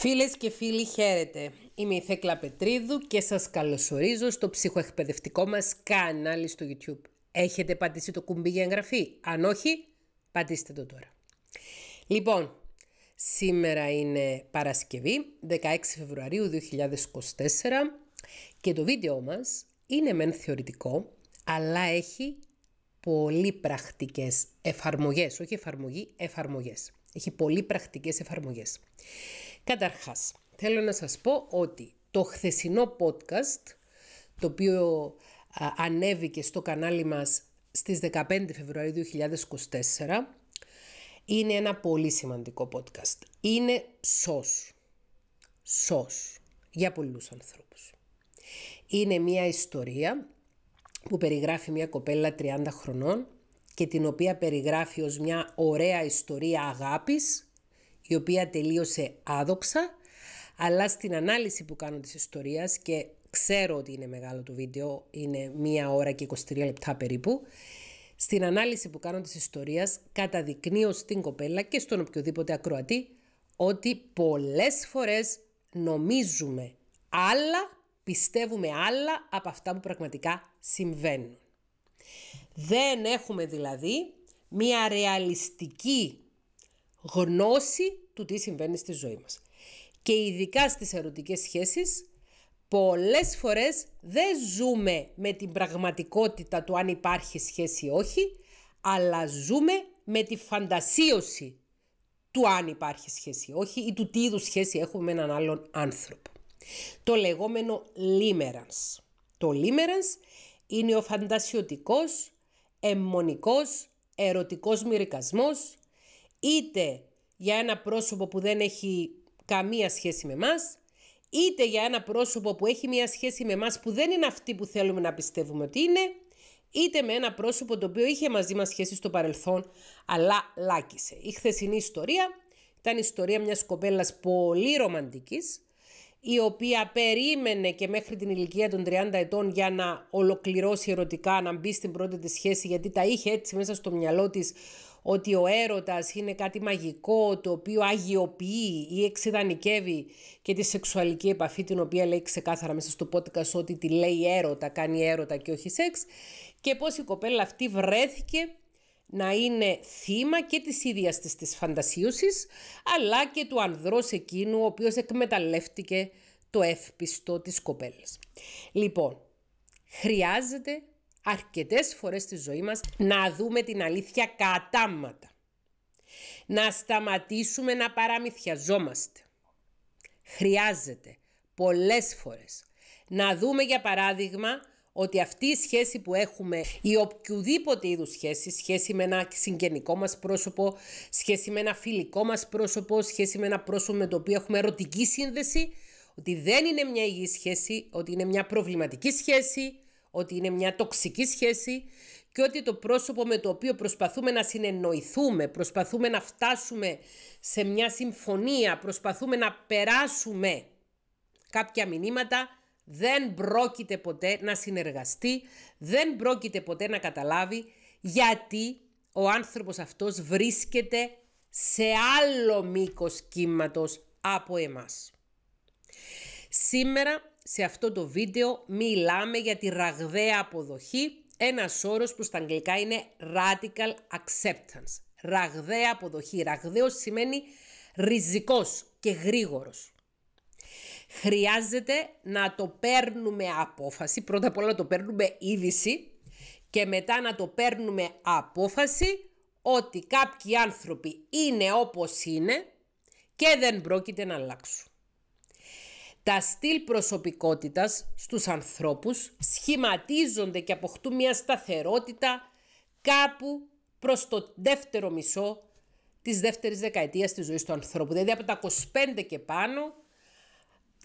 Φίλες και φίλοι χαίρετε, είμαι η Θέκλα Πετρίδου και σας καλωσορίζω στο ψυχοεκπαιδευτικό μας κανάλι στο YouTube. Έχετε πατήσει το κουμπί για εγγραφή, αν όχι πατήστε το τώρα. Λοιπόν, σήμερα είναι Παρασκευή, 16 Φεβρουαρίου 2024 και το βίντεο μας είναι μεν θεωρητικό, αλλά έχει πολύ πρακτικές εφαρμογές, όχι εφαρμογή, εφαρμογές. Έχει πολύ πρακτικές εφαρμογές. Καταρχάς, θέλω να σας πω ότι το χθεσινό podcast, το οποίο ανέβηκε στο κανάλι μας στις 15 Φεβρουαρίου 2024, είναι ένα πολύ σημαντικό podcast. Είναι σως. Σως. Για πολλούς ανθρώπους. Είναι μια ιστορία που περιγράφει μια κοπέλα 30 χρονών και την οποία περιγράφει ως μια ωραία ιστορία αγάπης η οποία τελείωσε άδοξα, αλλά στην ανάλυση που κάνω της ιστορίας και ξέρω ότι είναι μεγάλο το βίντεο, είναι μία ώρα και 23 λεπτά περίπου, στην ανάλυση που κάνω της ιστορίας καταδεικνύω στην κοπέλα και στον οποιοδήποτε ακροατή ότι πολλές φορές νομίζουμε άλλα, πιστεύουμε άλλα από αυτά που πραγματικά συμβαίνουν. Δεν έχουμε δηλαδή μία ρεαλιστική γνώση του τι συμβαίνει στη ζωή μας. Και ειδικά στις ερωτικές σχέσεις, πολλές φορές δεν ζούμε με την πραγματικότητα του αν υπάρχει σχέση ή όχι, αλλά ζούμε με τη φαντασίωση του αν υπάρχει σχέση ή όχι ή του τι είδους σχέση έχουμε με έναν άλλον άνθρωπο. Το λεγόμενο λίμερανς. Το λίμερανς είναι ο φαντασιωτικός, εμμονικός, ερωτικός μυρικασμός, είτε για ένα πρόσωπο που δεν έχει καμία σχέση με μας, είτε για ένα πρόσωπο που έχει μια σχέση με μας που δεν είναι αυτή που θέλουμε να πιστεύουμε ότι είναι, είτε με ένα πρόσωπο το οποίο είχε μαζί μας σχέση στο παρελθόν, αλλά λάκησε. Η χθεσινή ιστορία ήταν η ιστορία μιας κοπέλας πολύ ρομαντικής, η οποία περίμενε και μέχρι την ηλικία των 30 ετών για να ολοκληρώσει ερωτικά, να μπει στην πρώτη της σχέση, γιατί τα είχε έτσι μέσα στο μυαλό της ότι ο έρωτας είναι κάτι μαγικό το οποίο αγιοποιεί ή εξειδανικεύει και τη σεξουαλική επαφή την οποία λέει ξεκάθαρα μέσα στο podcast ότι τη λέει έρωτα, κάνει έρωτα και όχι σεξ και πώς η κοπέλα αυτή βρέθηκε να είναι θύμα και της ίδιας της, της φαντασίωσης αλλά και του ανδρός εκείνου ο οποίος εκμεταλλεύτηκε το εύπιστο της κοπέλας. Λοιπόν, χρειάζεται αρκετές φορές στη ζωή μας να δούμε την αλήθεια κατάματα. Να σταματήσουμε να παραμυθιαζόμαστε. Χρειάζεται πολλές φορές να δούμε για παράδειγμα ότι αυτή η σχέση που έχουμε ή οποιοδήποτε είδους σχέση, σχέση με ένα συγγενικό μας πρόσωπο, σχέση με ένα φιλικό μας πρόσωπο, σχέση με ένα πρόσωπο με το οποίο έχουμε ερωτική σύνδεση, ότι δεν είναι μια υγιή σχέση, ότι είναι μια προβληματική σχέση, ότι είναι μια τοξική σχέση και ότι το πρόσωπο με το οποίο προσπαθούμε να συνεννοηθούμε, προσπαθούμε να φτάσουμε σε μια συμφωνία, προσπαθούμε να περάσουμε κάποια μηνύματα, δεν πρόκειται ποτέ να συνεργαστεί, δεν πρόκειται ποτέ να καταλάβει γιατί ο άνθρωπος αυτός βρίσκεται σε άλλο μήκος κύματος από εμάς. Σήμερα σε αυτό το βίντεο μιλάμε για τη ραγδαία αποδοχή, ένας όρος που στα αγγλικά είναι radical acceptance. Ραγδαία αποδοχή. Ραγδαίος σημαίνει ριζικός και γρήγορος. Χρειάζεται να το παίρνουμε απόφαση, πρώτα απ' όλα να το παίρνουμε είδηση και μετά να το παίρνουμε απόφαση ότι κάποιοι άνθρωποι είναι όπως είναι και δεν πρόκειται να αλλάξουν. Τα στυλ προσωπικότητας στους ανθρώπους σχηματίζονται και αποκτούν μια σταθερότητα κάπου προς το δεύτερο μισό της δεύτερης δεκαετίας της ζωής του ανθρώπου. Δηλαδή από τα 25 και πάνω,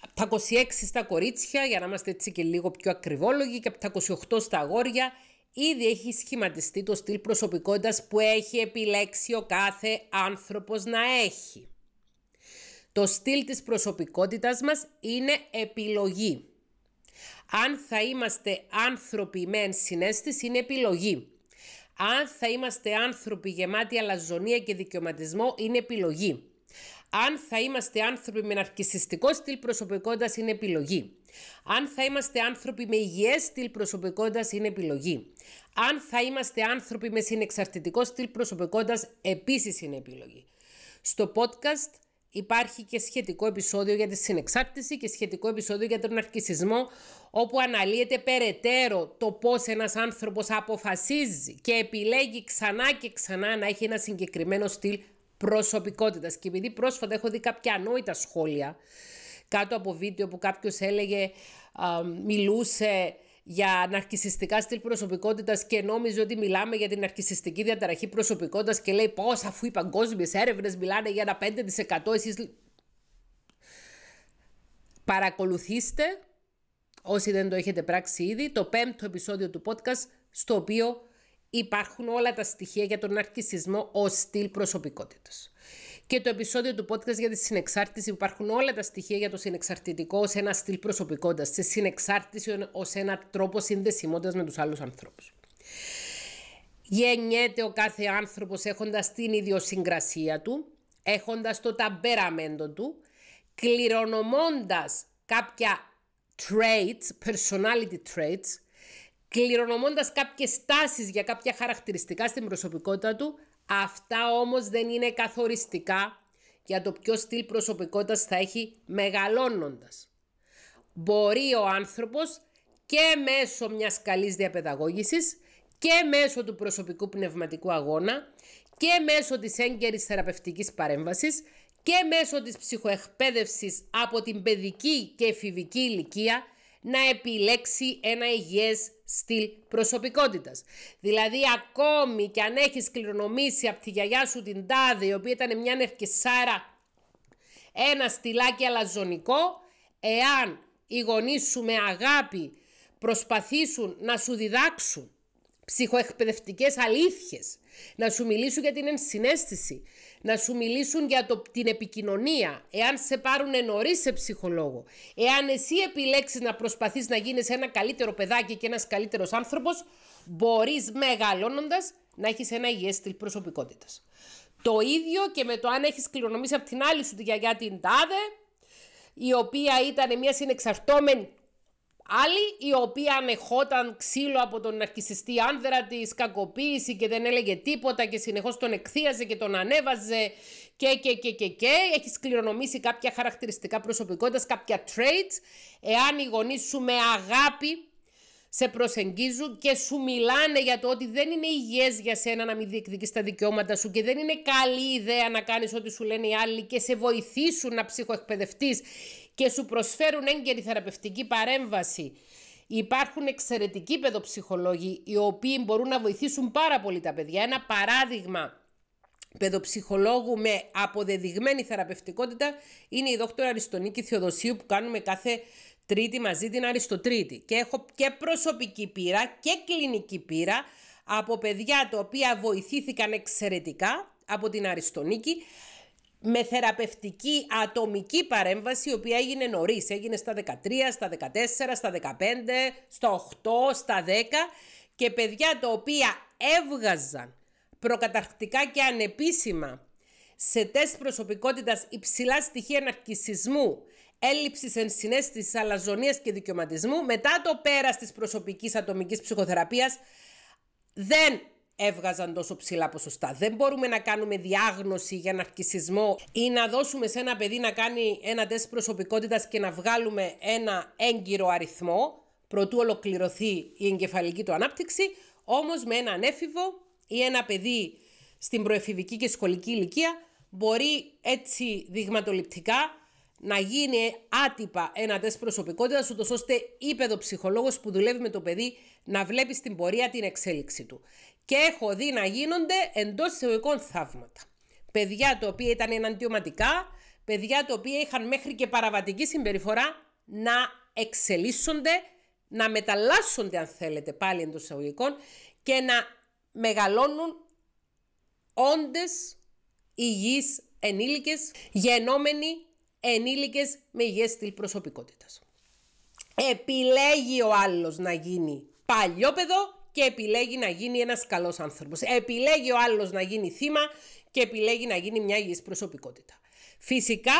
από τα 26 στα κορίτσια, για να είμαστε έτσι και λίγο πιο ακριβόλογοι, και από τα 28 στα αγόρια, ήδη έχει σχηματιστεί το στυλ προσωπικότητας που έχει επιλέξει ο κάθε άνθρωπος να έχει. Το στυλ της προσωπικότητας μας είναι επιλογή. Αν θα είμαστε άνθρωποι με ενσυναίσθηση είναι επιλογή. Αν θα είμαστε άνθρωποι γεμάτοι αλαζονία και δικαιωματισμό είναι επιλογή. Αν θα είμαστε άνθρωποι με ναρκισιστικό στυλ προσωπικότητας είναι επιλογή. Αν θα είμαστε άνθρωποι με υγιές στυλ προσωπικότητας είναι επιλογή. Αν θα είμαστε άνθρωποι με συνεξαρτητικό στυλ προσωπικότητας επίσης είναι επιλογή. Στο podcast υπάρχει και σχετικό επεισόδιο για τη συνεξάρτηση και σχετικό επεισόδιο για τον αρκισισμό όπου αναλύεται περαιτέρω το πώς ένας άνθρωπος αποφασίζει και επιλέγει ξανά και ξανά να έχει ένα συγκεκριμένο στυλ προσωπικότητας. Και επειδή πρόσφατα έχω δει κάποια ανόητα σχόλια κάτω από βίντεο που κάποιος έλεγε, α, μιλούσε για ναρκισιστικά στυλ προσωπικότητας και νόμιζε ότι μιλάμε για την ναρκισιστική διαταραχή προσωπικότητας και λέει πώς αφού οι παγκόσμιες έρευνες μιλάνε για ένα 5% εσείς... Παρακολουθήστε όσοι δεν το έχετε πράξει ήδη το πέμπτο επεισόδιο του podcast στο οποίο υπάρχουν όλα τα στοιχεία για τον ναρκισισμό ως στυλ προσωπικότητας και το επεισόδιο του podcast για τη συνεξάρτηση υπάρχουν όλα τα στοιχεία για το συνεξαρτητικό ως ένα στυλ προσωπικότητας σε συνεξάρτηση ως ένα τρόπο συνδεσιμότητας με τους άλλους ανθρώπους. Γεννιέται ο κάθε άνθρωπος, έχοντας την ιδιοσυγκρασία του, έχοντας το ταμπέραμέντο του, κληρονομώντας κάποια traits, personality traits, κληρονομώντας κάποιες τάσεις για κάποια χαρακτηριστικά στην προσωπικότητα του, Αυτά όμως δεν είναι καθοριστικά για το ποιο στυλ προσωπικότητας θα έχει μεγαλώνοντας. Μπορεί ο άνθρωπος και μέσω μιας καλής διαπαιδαγώγησης και μέσω του προσωπικού πνευματικού αγώνα και μέσω της έγκαιρης θεραπευτικής παρέμβασης και μέσω της ψυχοεκπαίδευσης από την παιδική και εφηβική ηλικία να επιλέξει ένα υγιές στυλ προσωπικότητας. Δηλαδή ακόμη και αν έχεις κληρονομήσει από τη γιαγιά σου την τάδε η οποία ήταν μια νευκεσάρα ένα στυλάκι αλαζονικό εάν οι γονείς σου με αγάπη προσπαθήσουν να σου διδάξουν ψυχοεκπαιδευτικές αλήθειες, να σου μιλήσουν για την ενσυναίσθηση, να σου μιλήσουν για το, την επικοινωνία, εάν σε πάρουν νωρίς σε ψυχολόγο, εάν εσύ επιλέξεις να προσπαθείς να γίνεις ένα καλύτερο παιδάκι και ένας καλύτερος άνθρωπος, μπορείς μεγαλώνοντας να έχεις ένα υγιές στυλ προσωπικότητας. Το ίδιο και με το αν έχεις κληρονομήσει από την άλλη σου τη γιαγιά την τάδε, η οποία ήταν μια συνεξαρτώμενη Άλλη, η οποία ανεχόταν ξύλο από τον αρχισιστή άνδρα της, κακοποίηση και δεν έλεγε τίποτα και συνεχώς τον εκθίαζε και τον ανέβαζε και, και, και, και, και. Έχει κληρονομήσει κάποια χαρακτηριστικά προσωπικότητας, κάποια traits. Εάν οι γονείς σου με αγάπη σε προσεγγίζουν και σου μιλάνε για το ότι δεν είναι υγιές για σένα να μην διεκδικείς τα δικαιώματα σου και δεν είναι καλή ιδέα να κάνεις ό,τι σου λένε οι άλλοι και σε βοηθήσουν να ψυχοεκπαιδευτείς και σου προσφέρουν έγκαιρη θεραπευτική παρέμβαση. Υπάρχουν εξαιρετικοί παιδοψυχολόγοι οι οποίοι μπορούν να βοηθήσουν πάρα πολύ τα παιδιά. Ένα παράδειγμα παιδοψυχολόγου με αποδεδειγμένη θεραπευτικότητα είναι η δόκτωρα Αριστονίκη Θεοδοσίου που κάνουμε κάθε τρίτη μαζί την Αριστοτρίτη. Και έχω και προσωπική πείρα και κλινική πείρα από παιδιά τα οποία βοηθήθηκαν εξαιρετικά από την Αριστονίκη με θεραπευτική ατομική παρέμβαση, η οποία έγινε νωρίς. Έγινε στα 13, στα 14, στα 15, στα 8, στα 10 και παιδιά τα οποία έβγαζαν προκαταρκτικά και ανεπίσημα σε τεστ προσωπικότητας υψηλά στοιχεία ναρκισισμού, έλλειψης ενσυναίσθησης, αλαζονίας και δικαιωματισμού, μετά το πέρας της προσωπικής ατομικής ψυχοθεραπείας, δεν έβγαζαν τόσο ψηλά ποσοστά. Δεν μπορούμε να κάνουμε διάγνωση για ναρκισισμό ή να δώσουμε σε ένα παιδί να κάνει ένα τεστ προσωπικότητας και να βγάλουμε ένα έγκυρο αριθμό προτού ολοκληρωθεί η εγκεφαλική του ανάπτυξη, όμως με ένα ανέφηβο ή ένα παιδί στην προεφηβική και σχολική ηλικία μπορεί έτσι δειγματοληπτικά να γίνει άτυπα ένα τεστ προσωπικότητας, ούτως ώστε η ενα παιδι στην προεφηβικη και σχολικη ηλικια μπορει ετσι δειγματοληπτικα να γινει ατυπα ενα τεστ προσωπικοτητας ουτως ωστε η παιδοψυχολογος που δουλεύει με το παιδί να βλέπει στην πορεία την εξέλιξη του και έχω δει να γίνονται εντός εισαγωγικών θαύματα. Παιδιά τα οποία ήταν εναντιωματικά, παιδιά τα οποία είχαν μέχρι και παραβατική συμπεριφορά να εξελίσσονται, να μεταλλάσσονται αν θέλετε πάλι εντός εισαγωγικών και να μεγαλώνουν όντες υγιείς ενήλικες, γενόμενοι ενήλικες με υγιές στυλ προσωπικότητας. Επιλέγει ο άλλος να γίνει παλιόπαιδο και επιλέγει να γίνει ένας καλός άνθρωπος. Επιλέγει ο άλλος να γίνει θύμα και επιλέγει να γίνει μια υγιής προσωπικότητα. Φυσικά,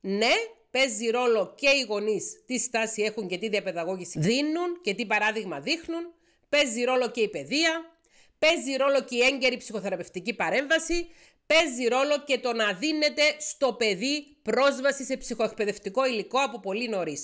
ναι, παίζει ρόλο και οι γονείς τι στάση έχουν και τι διαπαιδαγώγηση δίνουν και τι παράδειγμα δείχνουν. Παίζει ρόλο και η παιδεία. Παίζει ρόλο και η έγκαιρη ψυχοθεραπευτική παρέμβαση. Παίζει ρόλο και το να δίνεται στο παιδί πρόσβαση σε ψυχοεκπαιδευτικό υλικό από πολύ νωρίς.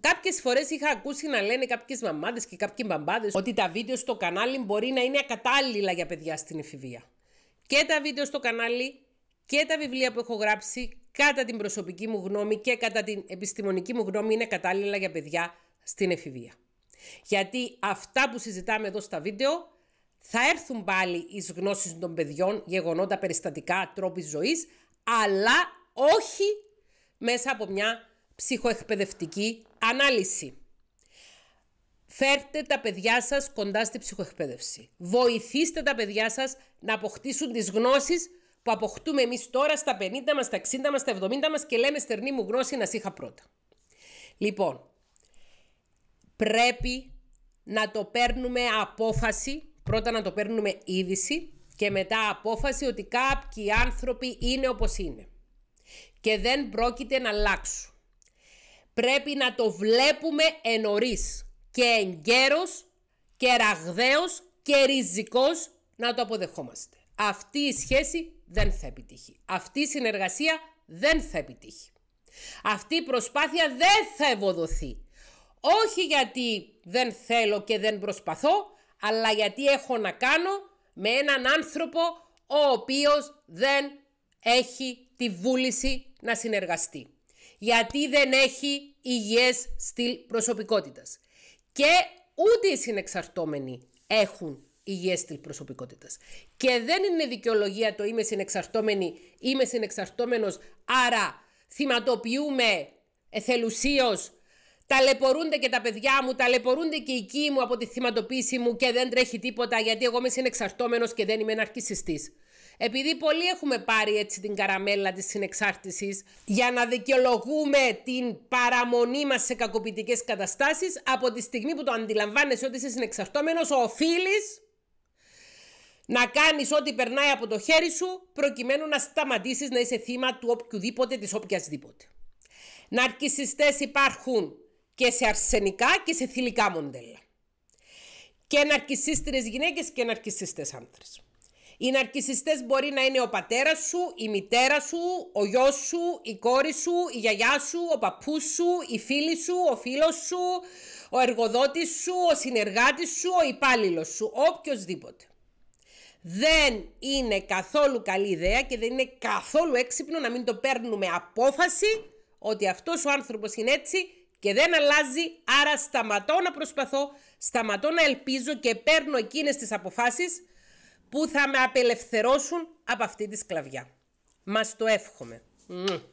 Κάποιες φορές είχα ακούσει να λένε κάποιες μαμάδες και κάποιοι μπαμπάδες ότι τα βίντεο στο κανάλι μπορεί να είναι ακατάλληλα για παιδιά στην εφηβεία. Και τα βίντεο στο κανάλι και τα βιβλία που έχω γράψει, κατά την προσωπική μου γνώμη και κατά την επιστημονική μου γνώμη, είναι κατάλληλα για παιδιά στην εφηβεία. Γιατί αυτά που συζητάμε εδώ στα βίντεο θα έρθουν πάλι εις γνώσεις των παιδιών, γεγονότα, περιστατικά, τρόποι ζωής, αλλά όχι μέσα από μια ψυχοεκπαιδευτική Ανάλυση. Φέρτε τα παιδιά σας κοντά στη ψυχοεκπαίδευση. Βοηθήστε τα παιδιά σας να αποκτήσουν τις γνώσεις που αποκτούμε εμείς τώρα στα 50 μας, στα 60 μας, στα 70 μας και λέμε στερνή μου γνώση να είχα πρώτα. Λοιπόν, πρέπει να το παίρνουμε απόφαση, πρώτα να το παίρνουμε είδηση και μετά απόφαση ότι κάποιοι άνθρωποι είναι όπως είναι και δεν πρόκειται να αλλάξουν πρέπει να το βλέπουμε ενωρίς και εγκαίρος και ραγδαίος και ριζικός να το αποδεχόμαστε. Αυτή η σχέση δεν θα επιτύχει. Αυτή η συνεργασία δεν θα επιτύχει. Αυτή η προσπάθεια δεν θα ευοδοθεί. Όχι γιατί δεν θέλω και δεν προσπαθώ, αλλά γιατί έχω να κάνω με έναν άνθρωπο ο οποίος δεν έχει τη βούληση να συνεργαστεί γιατί δεν έχει υγιές στυλ προσωπικότητας. Και ούτε οι συνεξαρτώμενοι έχουν υγιές στυλ προσωπικότητας. Και δεν είναι δικαιολογία το είμαι συνεξαρτώμενη, είμαι συνεξαρτώμενος, άρα θυματοποιούμε εθελουσίως ταλαιπωρούνται και τα παιδιά μου, ταλαιπωρούνται και οι εκεί μου από τη θυματοποίηση μου και δεν τρέχει τίποτα γιατί εγώ είμαι συνεξαρτώμενος και δεν είμαι αρχισιστής. Επειδή πολλοί έχουμε πάρει έτσι την καραμέλα της συνεξάρτησης για να δικαιολογούμε την παραμονή μας σε κακοποιητικές καταστάσεις, από τη στιγμή που το αντιλαμβάνεσαι ότι είσαι συνεξαρτώμενος, οφείλεις να κάνεις ό,τι περνάει από το χέρι σου, προκειμένου να σταματήσεις να είσαι θύμα του οποιοδήποτε, της οποιασδήποτε. Ναρκισιστές υπάρχουν και σε αρσενικά και σε θηλυκά μοντέλα. Και ναρκισίστερες γυναίκες και ναρκισίστες άντρες. Οι ναρκισιστές μπορεί να είναι ο πατέρας σου, η μητέρα σου, ο γιος σου, η κόρη σου, η γιαγιά σου, ο παππούς σου, η φίλη σου, ο φίλος σου, ο εργοδότης σου, ο συνεργάτης σου, ο υπάλληλος σου, οποιοδήποτε. Δεν είναι καθόλου καλή ιδέα και δεν είναι καθόλου έξυπνο να μην το παίρνουμε απόφαση ότι αυτός ο άνθρωπος είναι έτσι και δεν αλλάζει, άρα σταματώ να προσπαθώ, σταματώ να ελπίζω και παίρνω εκείνες τις αποφάσεις που θα με απελευθερώσουν από αυτή τη σκλαβιά. Μας το εύχομαι.